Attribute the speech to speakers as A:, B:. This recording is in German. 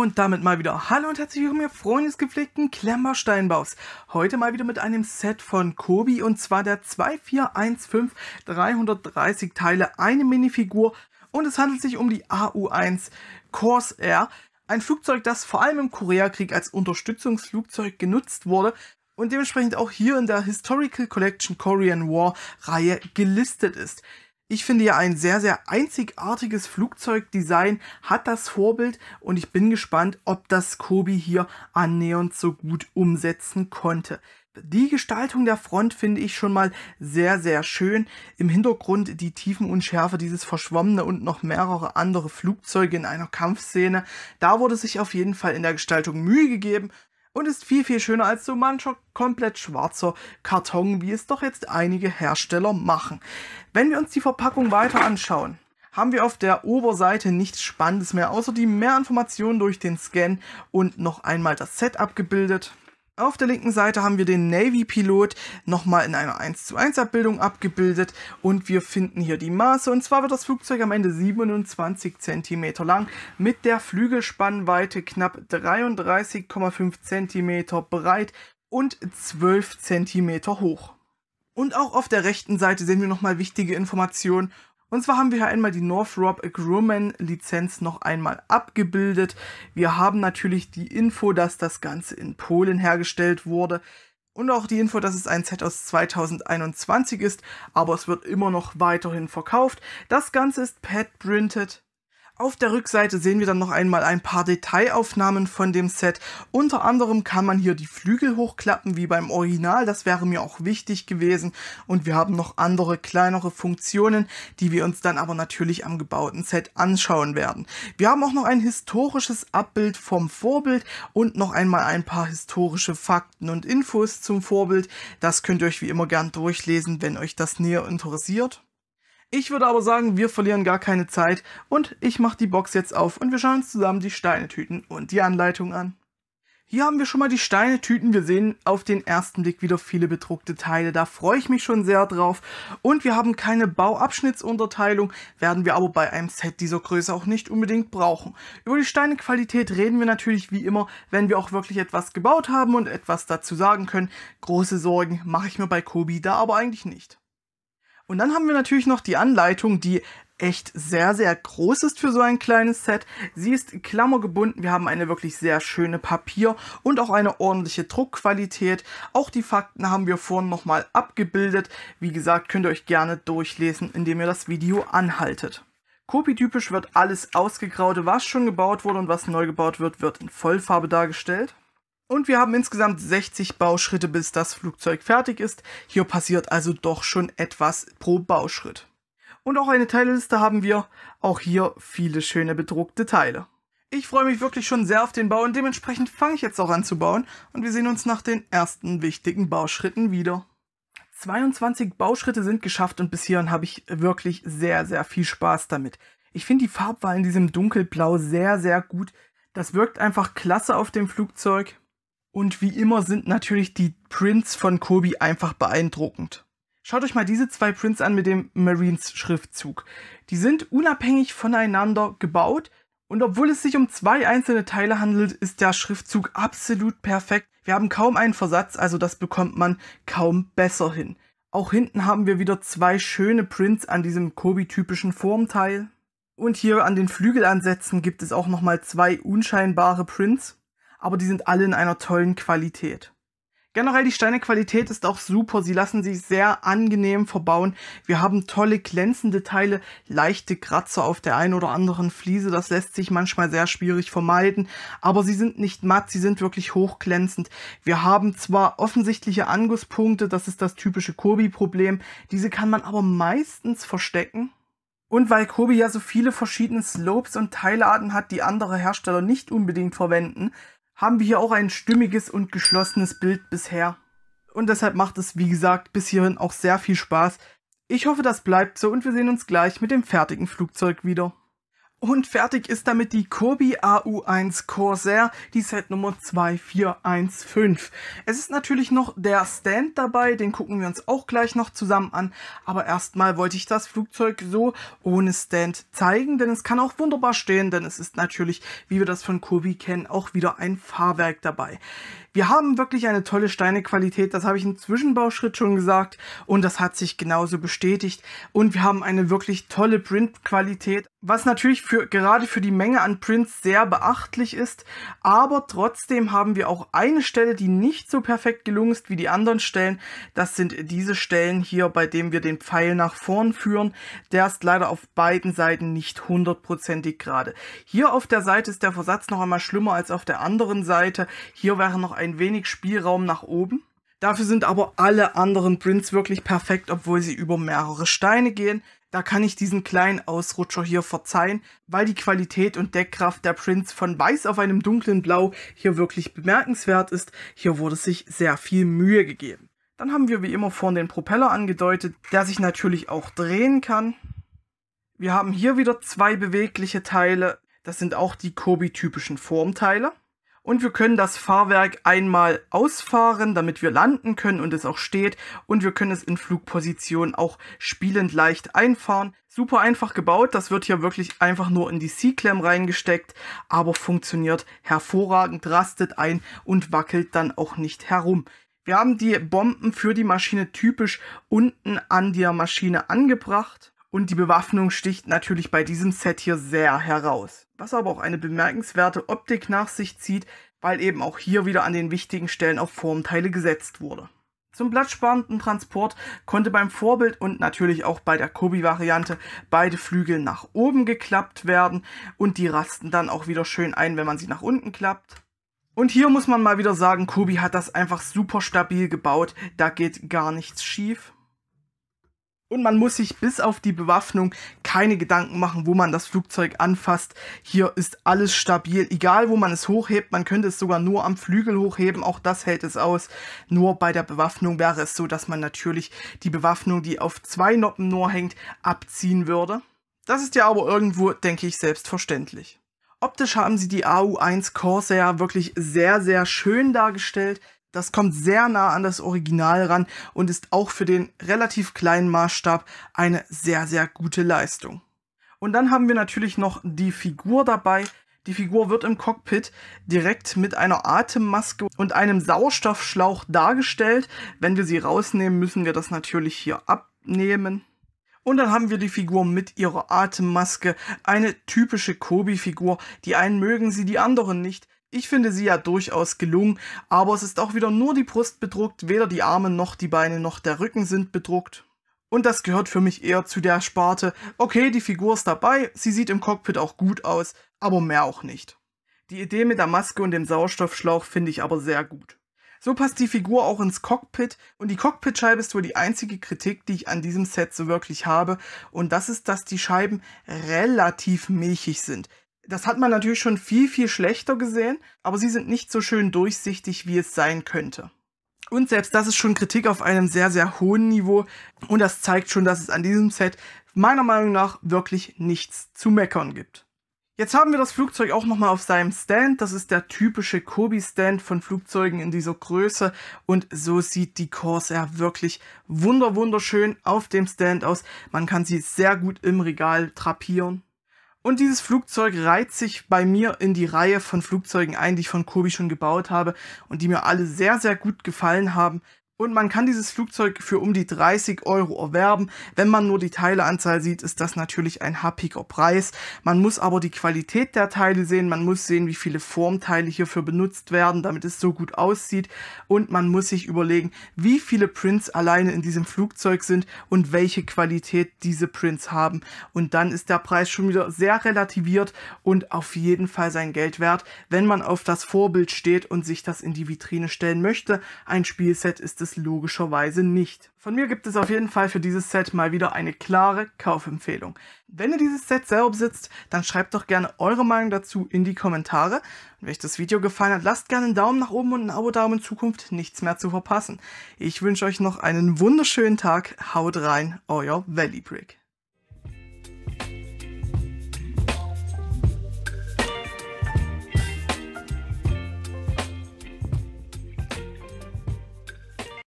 A: Und damit mal wieder Hallo und herzlich willkommen, ihr Freunde des gepflegten Klemmersteinbaus. Heute mal wieder mit einem Set von Kobi und zwar der 2415 330 Teile, eine Minifigur und es handelt sich um die AU-1 Corsair. Ein Flugzeug, das vor allem im Koreakrieg als Unterstützungsflugzeug genutzt wurde und dementsprechend auch hier in der Historical Collection Korean War Reihe gelistet ist ich finde ja ein sehr, sehr einzigartiges Flugzeugdesign hat das Vorbild und ich bin gespannt, ob das Kobi hier annähernd so gut umsetzen konnte. Die Gestaltung der Front finde ich schon mal sehr, sehr schön. Im Hintergrund die Tiefenunschärfe, dieses verschwommene und noch mehrere andere Flugzeuge in einer Kampfszene. Da wurde sich auf jeden Fall in der Gestaltung Mühe gegeben und ist viel, viel schöner als so mancher komplett schwarzer Karton, wie es doch jetzt einige Hersteller machen. Wenn wir uns die Verpackung weiter anschauen, haben wir auf der Oberseite nichts Spannendes mehr, außer die mehr Informationen durch den Scan und noch einmal das Set abgebildet. Auf der linken Seite haben wir den Navy-Pilot nochmal in einer 1 zu 1 Abbildung abgebildet und wir finden hier die Maße. Und zwar wird das Flugzeug am Ende 27 cm lang mit der Flügelspannweite knapp 33,5 cm breit und 12 cm hoch. Und auch auf der rechten Seite sehen wir nochmal wichtige Informationen und zwar haben wir hier einmal die Northrop Grumman Lizenz noch einmal abgebildet. Wir haben natürlich die Info, dass das Ganze in Polen hergestellt wurde. Und auch die Info, dass es ein Set aus 2021 ist, aber es wird immer noch weiterhin verkauft. Das Ganze ist pad-printed auf der Rückseite sehen wir dann noch einmal ein paar Detailaufnahmen von dem Set. Unter anderem kann man hier die Flügel hochklappen wie beim Original, das wäre mir auch wichtig gewesen. Und wir haben noch andere kleinere Funktionen, die wir uns dann aber natürlich am gebauten Set anschauen werden. Wir haben auch noch ein historisches Abbild vom Vorbild und noch einmal ein paar historische Fakten und Infos zum Vorbild. Das könnt ihr euch wie immer gern durchlesen, wenn euch das näher interessiert. Ich würde aber sagen, wir verlieren gar keine Zeit und ich mache die Box jetzt auf und wir schauen uns zusammen die Steinetüten und die Anleitung an. Hier haben wir schon mal die Steinetüten. Wir sehen auf den ersten Blick wieder viele bedruckte Teile. Da freue ich mich schon sehr drauf. Und wir haben keine Bauabschnittsunterteilung, werden wir aber bei einem Set dieser Größe auch nicht unbedingt brauchen. Über die Steinequalität reden wir natürlich wie immer, wenn wir auch wirklich etwas gebaut haben und etwas dazu sagen können. Große Sorgen mache ich mir bei Kobi da aber eigentlich nicht. Und dann haben wir natürlich noch die Anleitung, die echt sehr, sehr groß ist für so ein kleines Set. Sie ist klammergebunden. Wir haben eine wirklich sehr schöne Papier- und auch eine ordentliche Druckqualität. Auch die Fakten haben wir vorhin nochmal abgebildet. Wie gesagt, könnt ihr euch gerne durchlesen, indem ihr das Video anhaltet. Kopitypisch wird alles ausgegraute, was schon gebaut wurde und was neu gebaut wird, wird in Vollfarbe dargestellt. Und wir haben insgesamt 60 Bauschritte, bis das Flugzeug fertig ist. Hier passiert also doch schon etwas pro Bauschritt. Und auch eine Teilliste haben wir. Auch hier viele schöne bedruckte Teile. Ich freue mich wirklich schon sehr auf den Bau und dementsprechend fange ich jetzt auch an zu bauen. Und wir sehen uns nach den ersten wichtigen Bauschritten wieder. 22 Bauschritte sind geschafft und bis hierhin habe ich wirklich sehr, sehr viel Spaß damit. Ich finde die Farbwahl in diesem Dunkelblau sehr, sehr gut. Das wirkt einfach klasse auf dem Flugzeug. Und wie immer sind natürlich die Prints von Kobi einfach beeindruckend. Schaut euch mal diese zwei Prints an mit dem Marines Schriftzug. Die sind unabhängig voneinander gebaut und obwohl es sich um zwei einzelne Teile handelt, ist der Schriftzug absolut perfekt. Wir haben kaum einen Versatz, also das bekommt man kaum besser hin. Auch hinten haben wir wieder zwei schöne Prints an diesem Kobi-typischen Formteil. Und hier an den Flügelansätzen gibt es auch nochmal zwei unscheinbare Prints aber die sind alle in einer tollen Qualität. Generell die Steinequalität ist auch super. Sie lassen sich sehr angenehm verbauen. Wir haben tolle glänzende Teile, leichte Kratzer auf der einen oder anderen Fliese. Das lässt sich manchmal sehr schwierig vermeiden. Aber sie sind nicht matt, sie sind wirklich hochglänzend. Wir haben zwar offensichtliche Angusspunkte, das ist das typische Kobi-Problem. Diese kann man aber meistens verstecken. Und weil Kobi ja so viele verschiedene Slopes und Teilarten hat, die andere Hersteller nicht unbedingt verwenden, haben wir hier auch ein stimmiges und geschlossenes Bild bisher. Und deshalb macht es, wie gesagt, bis hierhin auch sehr viel Spaß. Ich hoffe, das bleibt so und wir sehen uns gleich mit dem fertigen Flugzeug wieder. Und fertig ist damit die Kobi AU1 Corsair, die Set Nummer 2415. Es ist natürlich noch der Stand dabei, den gucken wir uns auch gleich noch zusammen an. Aber erstmal wollte ich das Flugzeug so ohne Stand zeigen, denn es kann auch wunderbar stehen, denn es ist natürlich, wie wir das von Kobi kennen, auch wieder ein Fahrwerk dabei. Wir haben wirklich eine tolle Steinequalität, das habe ich im Zwischenbauschritt schon gesagt und das hat sich genauso bestätigt. Und wir haben eine wirklich tolle Printqualität was natürlich für, gerade für die Menge an Prints sehr beachtlich ist, aber trotzdem haben wir auch eine Stelle, die nicht so perfekt gelungen ist wie die anderen Stellen. Das sind diese Stellen hier, bei denen wir den Pfeil nach vorn führen. Der ist leider auf beiden Seiten nicht hundertprozentig gerade. Hier auf der Seite ist der Versatz noch einmal schlimmer als auf der anderen Seite. Hier wäre noch ein wenig Spielraum nach oben. Dafür sind aber alle anderen Prints wirklich perfekt, obwohl sie über mehrere Steine gehen. Da kann ich diesen kleinen Ausrutscher hier verzeihen, weil die Qualität und Deckkraft der Prints von weiß auf einem dunklen Blau hier wirklich bemerkenswert ist. Hier wurde sich sehr viel Mühe gegeben. Dann haben wir wie immer vorne den Propeller angedeutet, der sich natürlich auch drehen kann. Wir haben hier wieder zwei bewegliche Teile. Das sind auch die Kobi-typischen Formteile und wir können das Fahrwerk einmal ausfahren, damit wir landen können und es auch steht und wir können es in Flugposition auch spielend leicht einfahren. Super einfach gebaut, das wird hier wirklich einfach nur in die C-Clam reingesteckt, aber funktioniert hervorragend, rastet ein und wackelt dann auch nicht herum. Wir haben die Bomben für die Maschine typisch unten an der Maschine angebracht und die Bewaffnung sticht natürlich bei diesem Set hier sehr heraus. Was aber auch eine bemerkenswerte Optik nach sich zieht, weil eben auch hier wieder an den wichtigen Stellen auf Formteile gesetzt wurde. Zum blattsparenden Transport konnte beim Vorbild und natürlich auch bei der Kobi-Variante beide Flügel nach oben geklappt werden und die rasten dann auch wieder schön ein, wenn man sie nach unten klappt. Und hier muss man mal wieder sagen, Kobi hat das einfach super stabil gebaut, da geht gar nichts schief. Und man muss sich bis auf die Bewaffnung keine Gedanken machen, wo man das Flugzeug anfasst. Hier ist alles stabil. Egal, wo man es hochhebt, man könnte es sogar nur am Flügel hochheben. Auch das hält es aus. Nur bei der Bewaffnung wäre es so, dass man natürlich die Bewaffnung, die auf zwei Noppen nur hängt, abziehen würde. Das ist ja aber irgendwo, denke ich, selbstverständlich. Optisch haben sie die AU-1 Corsair wirklich sehr, sehr schön dargestellt. Das kommt sehr nah an das Original ran und ist auch für den relativ kleinen Maßstab eine sehr, sehr gute Leistung. Und dann haben wir natürlich noch die Figur dabei. Die Figur wird im Cockpit direkt mit einer Atemmaske und einem Sauerstoffschlauch dargestellt. Wenn wir sie rausnehmen, müssen wir das natürlich hier abnehmen. Und dann haben wir die Figur mit ihrer Atemmaske, eine typische Kobi-Figur. Die einen mögen sie, die anderen nicht. Ich finde sie ja durchaus gelungen, aber es ist auch wieder nur die Brust bedruckt, weder die Arme noch die Beine noch der Rücken sind bedruckt. Und das gehört für mich eher zu der Sparte, okay, die Figur ist dabei, sie sieht im Cockpit auch gut aus, aber mehr auch nicht. Die Idee mit der Maske und dem Sauerstoffschlauch finde ich aber sehr gut. So passt die Figur auch ins Cockpit und die Cockpitscheibe ist wohl die einzige Kritik, die ich an diesem Set so wirklich habe und das ist, dass die Scheiben relativ milchig sind. Das hat man natürlich schon viel, viel schlechter gesehen, aber sie sind nicht so schön durchsichtig, wie es sein könnte. Und selbst das ist schon Kritik auf einem sehr, sehr hohen Niveau. Und das zeigt schon, dass es an diesem Set meiner Meinung nach wirklich nichts zu meckern gibt. Jetzt haben wir das Flugzeug auch nochmal auf seinem Stand. Das ist der typische Kobi-Stand von Flugzeugen in dieser Größe. Und so sieht die Corsair wirklich wunder wunderschön auf dem Stand aus. Man kann sie sehr gut im Regal drapieren. Und dieses Flugzeug reiht sich bei mir in die Reihe von Flugzeugen ein, die ich von Kobi schon gebaut habe und die mir alle sehr, sehr gut gefallen haben. Und man kann dieses Flugzeug für um die 30 Euro erwerben. Wenn man nur die Teileanzahl sieht, ist das natürlich ein happiger Preis. Man muss aber die Qualität der Teile sehen. Man muss sehen, wie viele Formteile hierfür benutzt werden, damit es so gut aussieht. Und man muss sich überlegen, wie viele Prints alleine in diesem Flugzeug sind und welche Qualität diese Prints haben. Und dann ist der Preis schon wieder sehr relativiert und auf jeden Fall sein Geld wert, wenn man auf das Vorbild steht und sich das in die Vitrine stellen möchte. Ein Spielset ist es es logischerweise nicht. Von mir gibt es auf jeden Fall für dieses Set mal wieder eine klare Kaufempfehlung. Wenn ihr dieses Set selber besitzt, dann schreibt doch gerne eure Meinung dazu in die Kommentare. Und wenn euch das Video gefallen hat, lasst gerne einen Daumen nach oben und ein Abo da, um in Zukunft nichts mehr zu verpassen. Ich wünsche euch noch einen wunderschönen Tag. Haut rein, euer Valley Brick.